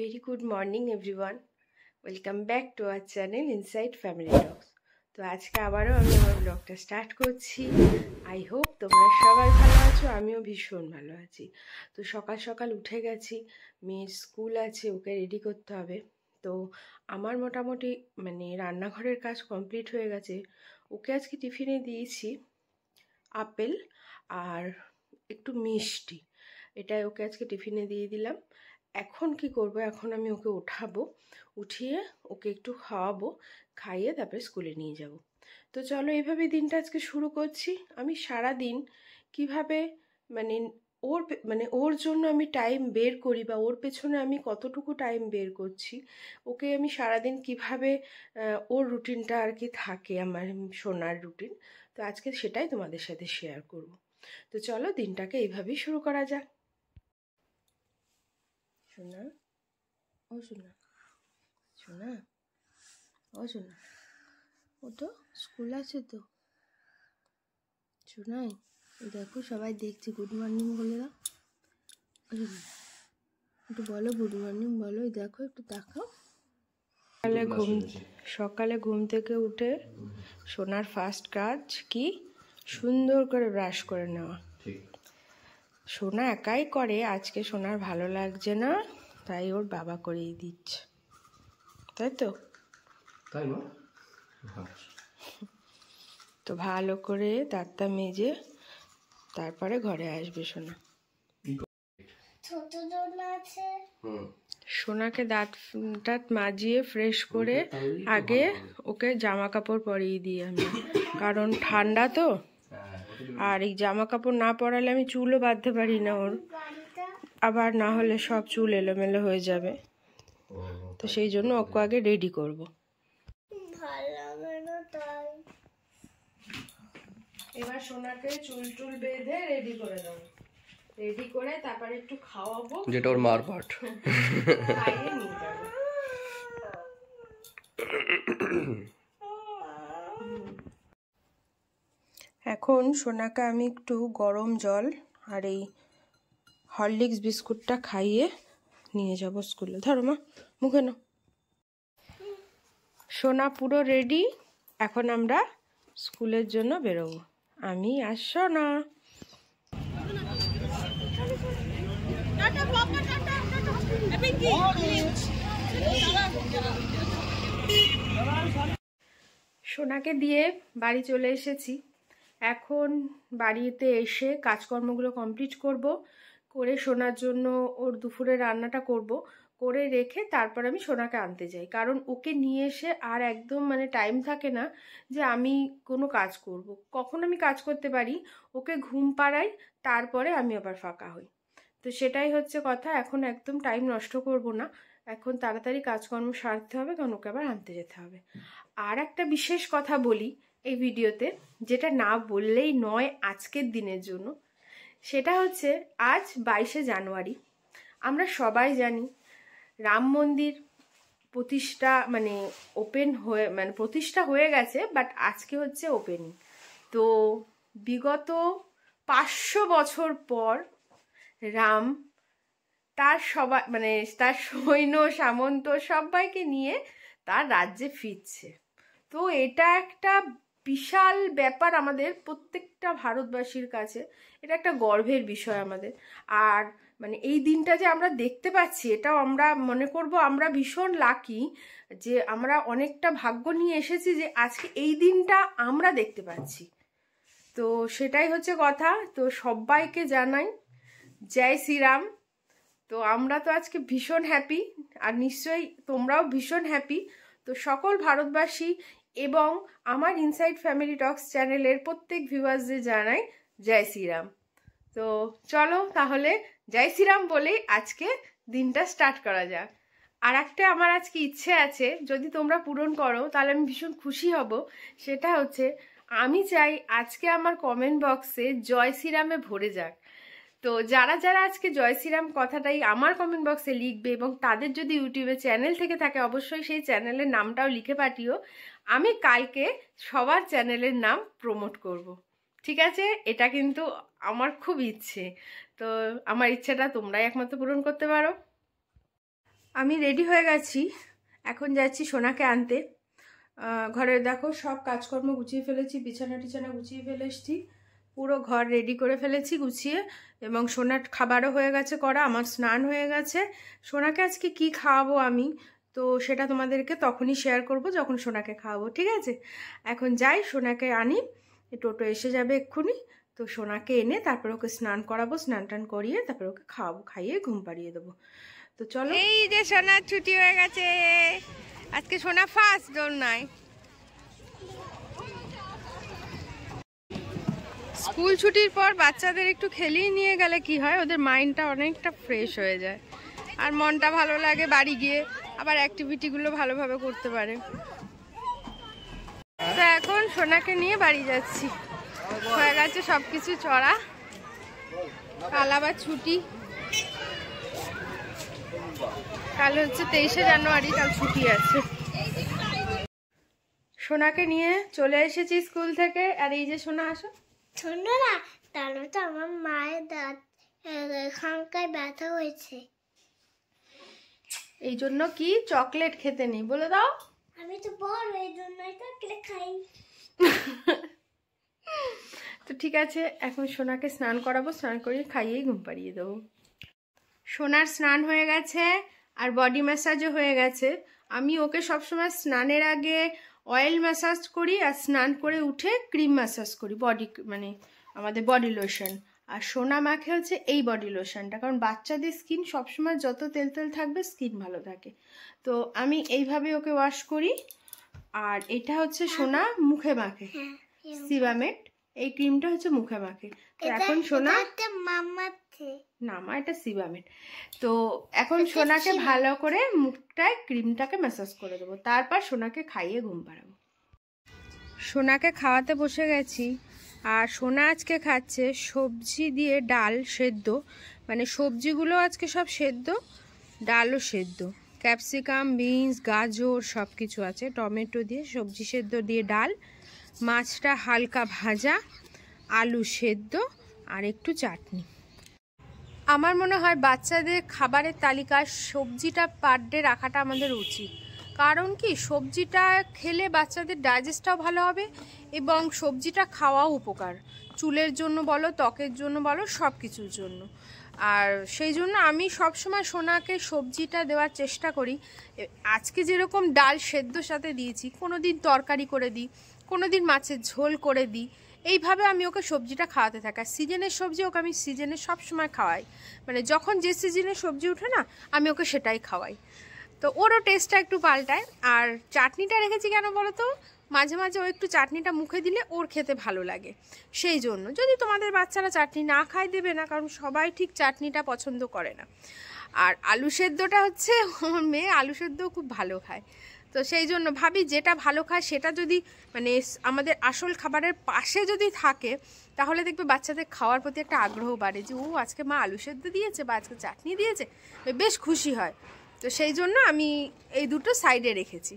Very good morning everyone welcome back to our channel inside family blogs তো আজকে আবারও আমি আমার ব্লগটা স্টার্ট করছি আই হোপ তোমরা সবাই ভালো আছো আমিও ভীষণ ভালো আছি তো সকাল সকাল উঠে গেছি মেয়ের স্কুল আছে ওকে রেডি করতে হবে তো আমার মোটামুটি মানে রান্নাঘরের কাজ কমপ্লিট হয়ে গেছে ওকে আজকে টিফিনে দিয়েছি আপেল আর একটু মিষ্টি এটাই ওকে আজকে টিফিনে দিয়ে দিলাম এখন কি করব এখন আমি ওকে উঠাবো উঠিয়ে ওকে একটু খাওয়াবো খাইয়ে তারপরে স্কুলে নিয়ে যাব তো চলো এইভাবে দিনটা আজকে শুরু করছি আমি সারা দিন কিভাবে মানে ওর মানে ওর জন্য আমি টাইম বের করি বা ওর পেছনে আমি কতটুকু টাইম বের করছি ওকে আমি সারাদিন কিভাবে ওর রুটিনটা আর কি থাকে আমার সোনার রুটিন তো আজকে সেটাই তোমাদের সাথে শেয়ার করব তো চলো দিনটাকে এইভাবেই শুরু করা যাক সোনা Oh, সোনা Oh, ও সোনা ও তো স্কুল আছে তো শোনাই দেখো সবাই দেখছে গুড মর্নিং বলে দাও একটু বলো গুড মর্নিং বলো দেখো একটু তাকাও সকালে ঘুম সকালে ঘুম থেকে উঠে সোনার ফার্স্ট কাজ কি সুন্দর করে ব্রাশ করে নেওয়া ঠিক সোনা একাই করে আজকে সোনার ভালো লাগছে না তাই ওর বাবা করেই দিচ্ছে তাই তো তাই তো ভালো করে দাঁতটা মেজে তারপরে ঘরে আসবে সোনা সোনাকে দাঁত টাত মাজিয়ে ফ্রেশ করে আগে ওকে জামা কাপড় পরিয়ে দিই আমি কারণ ঠান্ডা তো আর এই জামা কাপড় না পরালে আমি চুলও বাঁধতে পারি না ওর আবার না হলে সব চুল এলোমেলো হয়ে যাবে তো সেই জন্য ওকে আগে রেডি করবো এবার সোনাকে চুল টুল বেঁধে রেডি করে দাও রেডি করে তারপরে একটু খাওয়াবো যেটা ওর মার পাট খাইয়ে নিয়ে যাবো এখন সোনাকে আমি একটু গরম জল আর এই হরলিক্স বিস্কুটটা খাইয়ে নিয়ে যাব স্কুলে ধরো মা মুখে না সোনা পুরো রেডি এখন আমরা স্কুলের জন্য বেরোব আমি আর সোনা সোনাকে দিয়ে বাড়ি চলে এসেছি এখন বাড়িতে এসে কাজকর্মগুলো কমপ্লিট করব করে সোনার জন্য ওর দুপুরে রান্নাটা করব করে রেখে তারপর আমি সোনাকে আনতে যাই কারণ ওকে নিয়ে এসে আর একদম মানে টাইম থাকে না যে আমি কোনো কাজ করব। কখন আমি কাজ করতে পারি ওকে ঘুম পাড়াই তারপরে আমি আবার ফাঁকা হই তো সেটাই হচ্ছে কথা এখন একদম টাইম নষ্ট করব না এখন তাড়াতাড়ি কাজকর্ম সারতে হবে কারণ ওকে আবার আনতে যেতে হবে আর একটা বিশেষ কথা বলি এই ভিডিওতে যেটা না বললেই নয় আজকের দিনের জন্য সেটা হচ্ছে আজ বাইশে জানুয়ারি আমরা সবাই জানি রাম মন্দির প্রতিষ্ঠা মানে ওপেন হয়ে মানে প্রতিষ্ঠা হয়ে গেছে বাট আজকে হচ্ছে ওপেনিং তো বিগত পাঁচশো বছর পর রাম তার সবাই মানে তার সৈন্য সামন্ত সবাইকে নিয়ে তার রাজ্যে ফিরছে তো এটা একটা বিশাল ব্যাপার আমাদের প্রত্যেকটা ভারতবাসীর কাছে এটা একটা গর্বের বিষয় আমাদের আর মানে এই দিনটা যে আমরা দেখতে পাচ্ছি এটাও আমরা মনে করব আমরা ভীষণ লাকি যে আমরা অনেকটা ভাগ্য নিয়ে এসেছি যে আজকে এই দিনটা আমরা দেখতে পাচ্ছি তো সেটাই হচ্ছে কথা তো সবাইকে জানাই জয় শ্রীরাম তো আমরা তো আজকে ভীষণ হ্যাপি আর নিশ্চয়ই তোমরাও ভীষণ হ্যাপি তো সকল ভারতবাসী এবং আমার ইনসাইড ফ্যামিলি টক্স চ্যানেলের প্রত্যেক ভিউয়ার্সদের জানাই জয় শ্রীরাম তো চলো তাহলে জয় শ্রীরাম বলেই আজকে দিনটা স্টার্ট করা যাক আর একটা আমার আজকে ইচ্ছে আছে যদি তোমরা পূরণ করো তাহলে আমি ভীষণ খুশি হব সেটা হচ্ছে আমি চাই আজকে আমার কমেন্ট বক্সে জয় শ্রীরামে ভরে যাক তো যারা যারা আজকে জয় শ্রীরাম কথাটাই আমার কমেন্ট বক্সে লিখবে এবং তাদের যদি ইউটিউবে চ্যানেল থেকে থাকে অবশ্যই সেই চ্যানেলের নামটাও লিখে পাঠিও আমি কালকে সবার চ্যানেলের নাম প্রমোট করব। ঠিক আছে এটা কিন্তু আমার খুব ইচ্ছে তো আমার ইচ্ছাটা তোমরাই একমাত্র পূরণ করতে পারো আমি রেডি হয়ে গেছি এখন যাচ্ছি সোনাকে আনতে ঘরে দেখো সব কাজকর্ম গুছিয়ে ফেলেছি বিছানা টিছানা গুছিয়ে ফেলে এসছি পুরো ঘর রেডি করে ফেলেছি গুছিয়ে এবং সোনার খাবারও হয়ে গেছে করা আমার স্নান হয়ে গেছে সোনাকে আজকে কি খাওয়াবো আমি তো সেটা তোমাদেরকে তখনই শেয়ার করব যখন সোনাকে খাওয়াবো ঠিক আছে এখন যাই সোনাকে আনি টোটো এসে যাবে এক্ষুনি তো সোনাকে এনে তারপর ওকে স্নান করাবো স্নান টান করিয়ে তারপর ওকে খাওয়াবো খাইয়ে ঘুম পাড়িয়ে দেবো তো চলো এই যে সোনার ছুটি হয়ে গেছে আজকে সোনা ফার্স্ট নাই স্কুল ছুটির পর বাচ্চাদের একটু খেলিয়ে নিয়ে গেলে কি হয় ওদের মাইন্ডটা অনেকটা ফ্রেশ হয়ে যায় আর মনটা ভালো লাগে বাড়ি গিয়ে আবার অ্যাক্টিভিটিগুলো ভালোভাবে করতে পারে তো এখন সোনাকে নিয়ে বাড়ি যাচ্ছি হয়ে গেছে সব কিছু চড়া কাল আবার ছুটি কাল হচ্ছে তেইশে জানুয়ারি কাল ছুটি আছে সোনাকে নিয়ে চলে এসেছি স্কুল থেকে আর এই যে সোনা আসো শোনো না তাহলে তো আমার মায়ের দাঁত খাঁকায় ব্যথা হয়েছে এই জন্য কি চকলেট খেতে নেই বলে দাও আমি তো বড় এই জন্য চকলেট খাই তো ঠিক আছে এখন সোনাকে স্নান করাবো স্নান করিয়ে খাইয়েই ঘুম পাড়িয়ে দেবো সোনার স্নান হয়ে গেছে আর বডি ম্যাসাজও হয়ে গেছে আমি ওকে সবসময় স্নানের আগে অয়েল ম্যাসাজ করি আর স্নান করে উঠে ক্রিম ম্যাসাজ করি বডি মানে আমাদের বডি লোশন আর সোনা মাখে হচ্ছে এই বডি লোশনটা কারণ বাচ্চাদের স্কিন সবসময় যত তেল তেল থাকবে স্কিন ভালো থাকে তো আমি এইভাবে ওকে ওয়াশ করি আর এটা হচ্ছে হ্যাঁ। সোনা মুখে মাখে সিবামেট হ্যাঁ, হ্যাঁ, এই ক্রিমটা হচ্ছে মুখে মাখে তো এখন সোনা না মা এটা সিবামেট তো এখন সোনাকে ভালো করে মুখটায় ক্রিমটাকে ম্যাসাজ করে দেবো তারপর সোনাকে খাইয়ে ঘুম পাড়াবো সোনাকে খাওয়াতে বসে গেছি আর সোনা আজকে খাচ্ছে সবজি দিয়ে ডাল সেদ্ধ মানে সবজিগুলো আজকে সব সেদ্ধ ডালও সেদ্ধ ক্যাপসিকাম বিনস গাজর সব কিছু আছে টমেটো দিয়ে সবজি সেদ্ধ দিয়ে ডাল মাছটা হালকা ভাজা আলু সেদ্ধ আর একটু চাটনি আমার মনে হয় বাচ্চাদের খাবারের তালিকায় সবজিটা পার ডে রাখাটা আমাদের উচিত কারণ কি সবজিটা খেলে বাচ্চাদের ডাইজেস্টটাও ভালো হবে এবং সবজিটা খাওয়াও উপকার চুলের জন্য বলো ত্বকের জন্য বলো সব কিছুর জন্য আর সেই জন্য আমি সবসময় সোনাকে সবজিটা দেওয়ার চেষ্টা করি আজকে যেরকম ডাল সেদ্ধ সাথে দিয়েছি কোনো দিন তরকারি করে দিই কোনো দিন মাছের ঝোল করে দিই এইভাবে আমি ওকে সবজিটা খাওয়াতে থাকি আর সিজনের সবজি ওকে আমি সিজনে সবসময় খাওয়াই মানে যখন যে সিজনে সবজি উঠে না আমি ওকে সেটাই খাওয়াই তো ওরও টেস্টটা একটু পাল্টায় আর চাটনিটা রেখেছি কেন বলো তো মাঝে মাঝে ও একটু চাটনিটা মুখে দিলে ওর খেতে ভালো লাগে সেই জন্য যদি তোমাদের বাচ্চারা চাটনি না খায় দেবে না কারণ সবাই ঠিক চাটনিটা পছন্দ করে না আর আলু সেদ্ধটা হচ্ছে আমার মেয়ে আলু সেদ্ধ খুব ভালো খায় তো সেই জন্য ভাবি যেটা ভালো খায় সেটা যদি মানে আমাদের আসল খাবারের পাশে যদি থাকে তাহলে দেখবে বাচ্চাদের খাওয়ার প্রতি একটা আগ্রহ বাড়ে যে ও আজকে মা আলু সেদ্ধ দিয়েছে বা আজকে চাটনি দিয়েছে বেশ খুশি হয় তো সেই জন্য আমি এই দুটো সাইডে রেখেছি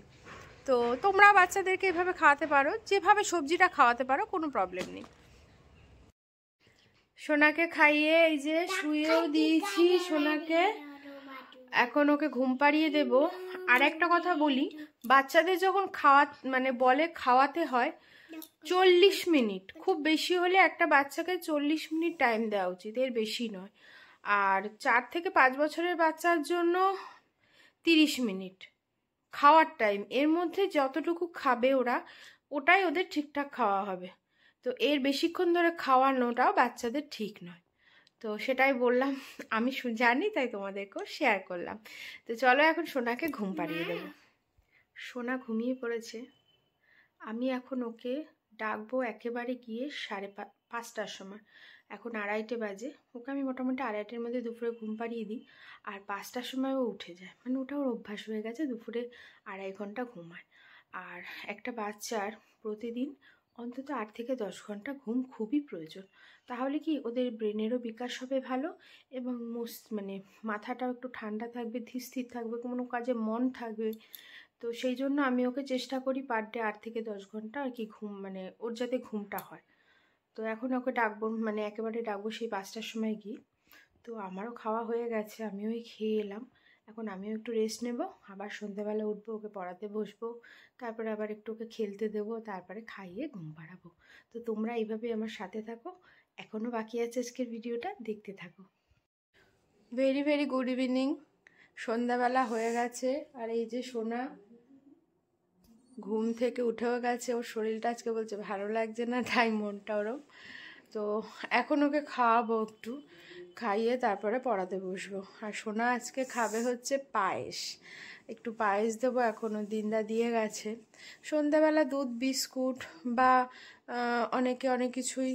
তো তোমরা বাচ্চাদেরকে এভাবে খাওয়াতে পারো যেভাবে সবজিটা খাওয়াতে পারো কোনো প্রবলেম নেই সোনাকে খাইয়ে এই যে শুয়েও দিয়েছি সোনাকে এখন ওকে ঘুম পাড়িয়ে দেবো আর একটা কথা বলি বাচ্চাদের যখন খাওয়া মানে বলে খাওয়াতে হয় চল্লিশ মিনিট খুব বেশি হলে একটা বাচ্চাকে চল্লিশ মিনিট টাইম দেওয়া উচিত এর বেশি নয় আর চার থেকে পাঁচ বছরের বাচ্চার জন্য তিরিশ মিনিট খাওয়ার টাইম এর মধ্যে যতটুকু খাবে ওরা ওটাই ওদের ঠিকঠাক খাওয়া হবে তো এর বেশিক্ষণ ধরে খাওয়ানোটাও বাচ্চাদের ঠিক নয় তো সেটাই বললাম আমি জানি তাই তোমাদেরকেও শেয়ার করলাম তো চলো এখন সোনাকে ঘুম পাড়িয়ে দেবো সোনা ঘুমিয়ে পড়েছে আমি এখন ওকে ডাকবো একেবারে গিয়ে সাড়ে পাঁচটার সময় এখন আড়াইটে বাজে ওকে আমি মোটামুটি আড়াইটের মধ্যে দুপুরে ঘুম পাড়িয়ে দিই আর পাঁচটার সময় ও উঠে যায় মানে ওটা ওর অভ্যাস হয়ে গেছে দুপুরে আড়াই ঘন্টা ঘুমায় আর একটা বাচ্চার প্রতিদিন অন্তত আট থেকে দশ ঘন্টা ঘুম খুবই প্রয়োজন তাহলে কি ওদের ব্রেনেরও বিকাশ হবে ভালো এবং মোস মানে মাথাটাও একটু ঠান্ডা থাকবে ধীর থাকবে কোনো কাজে মন থাকবে তো সেই জন্য আমি ওকে চেষ্টা করি পার ডে আট থেকে দশ ঘন্টা আর কি ঘুম মানে ওর যাতে ঘুমটা হয় তো এখন ওকে ডাকবো মানে একেবারে ডাকবো সেই পাঁচটার সময় গিয়ে তো আমারও খাওয়া হয়ে গেছে আমিও খেয়ে এলাম এখন আমিও একটু রেস্ট নেব আবার সন্ধ্যাবেলা উঠবো ওকে পড়াতে বসবো তারপরে আবার একটু ওকে খেলতে দেবো তারপরে খাইয়ে ঘুম পাড়াবো তো তোমরা এইভাবে আমার সাথে থাকো এখনও বাকি আছে আজকের ভিডিওটা দেখতে থাকো ভেরি ভেরি গুড ইভিনিং সন্ধ্যাবেলা হয়ে গেছে আর এই যে সোনা ঘুম থেকে উঠেও গেছে ওর শরীরটা আজকে বলছে ভালো লাগছে না তাই মনটা ওরম তো এখন ওকে খাওয়াবো একটু খাইয়ে তারপরে পড়াতে বসবো আর সোনা আজকে খাবে হচ্ছে পায়েস একটু পায়েস দেবো এখনও দিনদা দিয়ে গেছে সন্ধ্যাবেলা দুধ বিস্কুট বা অনেকে অনেক কিছুই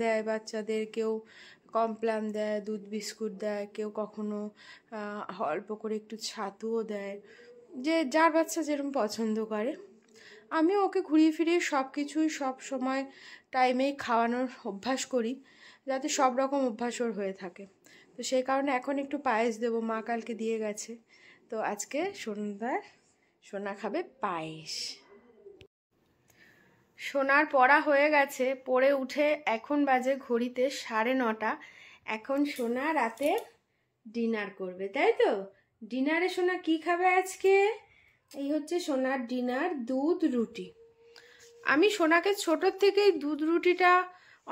দেয় বাচ্চাদের কেউ কমপ্লান দেয় দুধ বিস্কুট দেয় কেউ কখনো অল্প করে একটু ছাতুও দেয় যে যার বাচ্চা যেরকম পছন্দ করে আমি ওকে ঘুরিয়ে ফিরিয়ে সব কিছুই সব সময় টাইমেই খাওয়ানোর অভ্যাস করি যাতে সব রকম অভ্যাস ওর হয়ে থাকে তো সেই কারণে এখন একটু পায়েস দেবো মা কালকে দিয়ে গেছে তো আজকে সন্ধ্যার সোনা খাবে পায়েস সোনার পড়া হয়ে গেছে পড়ে উঠে এখন বাজে ঘড়িতে সাড়ে নটা এখন সোনা রাতে ডিনার করবে তাই তো ডিনারে সোনা কি খাবে আজকে এই হচ্ছে সোনার ডিনার দুধ রুটি আমি সোনাকে ছোটোর থেকেই দুধ রুটিটা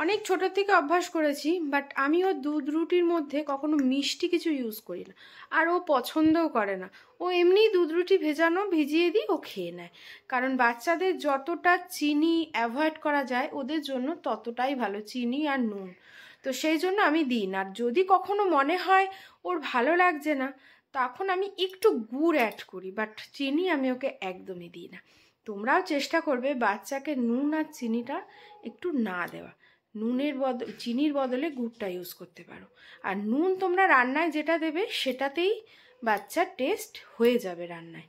অনেক ছোটোর থেকে অভ্যাস করেছি বাট আমি ওর দুধ রুটির মধ্যে কখনো মিষ্টি কিছু ইউজ করি না আর ও পছন্দও করে না ও এমনি দুধ রুটি ভেজানো ভিজিয়ে দিই ও খেয়ে নেয় কারণ বাচ্চাদের যতটা চিনি অ্যাভয়েড করা যায় ওদের জন্য ততটাই ভালো চিনি আর নুন তো সেই জন্য আমি দিই না আর যদি কখনো মনে হয় ওর ভালো লাগছে না তখন আমি একটু গুড় অ্যাড করি বাট চিনি আমি ওকে একদমই দিই না তোমরাও চেষ্টা করবে বাচ্চাকে নুন আর চিনিটা একটু না দেওয়া নুনের বদ চিনির বদলে গুড়টা ইউজ করতে পারো আর নুন তোমরা রান্নায় যেটা দেবে সেটাতেই বাচ্চার টেস্ট হয়ে যাবে রান্নায়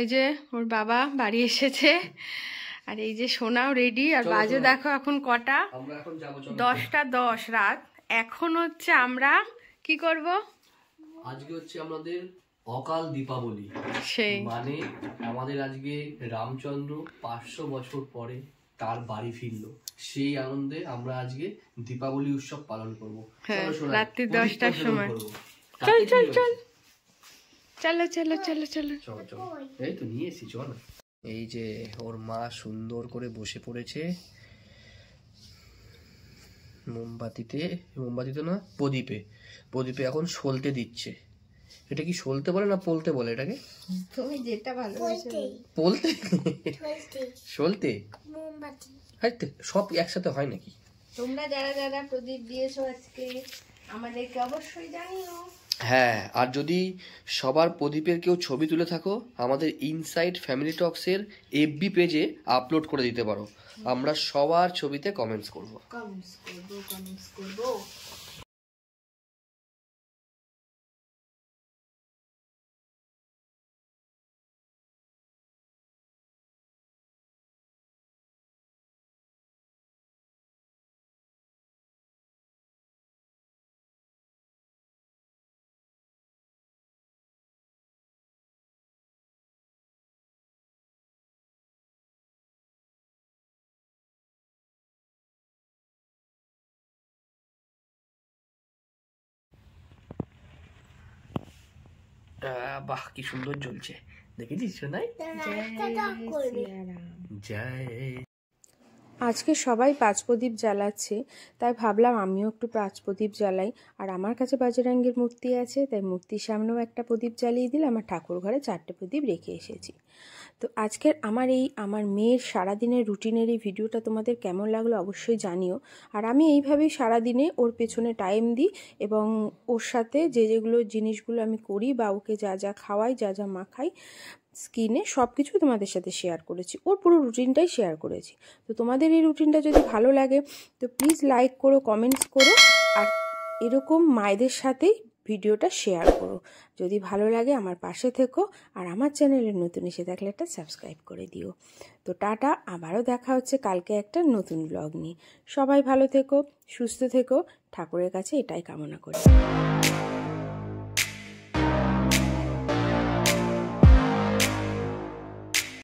এই যে ওর বাবা বাড়ি এসেছে আর এই যে সোনাও রেডি আর বাজে দেখো এখন কটা দশটা দশ রাত এখন হচ্ছে আমরা কি করব আজকে হচ্ছে আমাদের অকাল দীপাবলি সেই মানে আমাদের আজকে রামচন্দ্র পাঁচশো বছর পরে তার বাড়ি ফিরলো সেই আনন্দে আমরা আজকে দীপাবলি উৎসব পালন করবো হ্যাঁ, রাত্রি দশটার সময় চল চল চল চলো চলো চলো চলো চলো এই তো নিয়ে এসেছি চল এই যে ওর মা সুন্দর করে বসে পড়েছে মোমবাতিতে মোমবাতিতে না প্রদীপে প্রদীপে এখন সলতে দিচ্ছে এটা কি সলতে বলে না পলতে বলে এটাকে তুমি যেটা ভালো পলতে সলতে মোমবাতি সব একসাথে হয় নাকি তোমরা যারা যারা প্রদীপ দিয়েছো আজকে আমাদেরকে অবশ্যই জানিও হ্যাঁ আর যদি সবার প্রদীপের কেউ ছবি তুলে থাকো আমাদের ইনসাইড ফ্যামিলি টক্সের এফবি পেজে আপলোড করে দিতে পারো আমরা সবার ছবিতে কমেন্টস করব কমেন্টস করব কমেন্টস করব বাহ কি সুন্দর জ্বলছে দেখেছিস সোনাই জয় আজকে সবাই পাঁচ প্রদীপ জ্বালাচ্ছে তাই ভাবলাম আমিও একটু পাঁচ প্রদীপ জ্বালাই আর আমার কাছে বাজরাঙ্গের মূর্তি আছে তাই মূর্তির সামনেও একটা প্রদীপ জ্বালিয়ে দিলে আমার ঠাকুর ঘরে চারটে প্রদীপ রেখে এসেছি তো আজকের আমার এই আমার মেয়ের সারাদিনের রুটিনের এই ভিডিওটা তোমাদের কেমন লাগলো অবশ্যই জানিও আর আমি এইভাবেই সারাদিনে ওর পেছনে টাইম দিই এবং ওর সাথে যে যেগুলো জিনিসগুলো আমি করি বা ওকে যা যা খাওয়াই যা যা মাখাই স্কিনে সব কিছু তোমাদের সাথে শেয়ার করেছি ওর পুরো রুটিনটাই শেয়ার করেছি তো তোমাদের এই রুটিনটা যদি ভালো লাগে তো প্লিজ লাইক করো কমেন্টস করো আর এরকম মায়েদের সাথেই ভিডিওটা শেয়ার করো যদি ভালো লাগে আমার পাশে থেকো আর আমার চ্যানেলের নতুন এসে দেখলে একটা সাবস্ক্রাইব করে দিও তো টাটা আবারও দেখা হচ্ছে কালকে একটা নতুন ব্লগ নিয়ে সবাই ভালো থেকো সুস্থ থেকো ঠাকুরের কাছে এটাই কামনা করি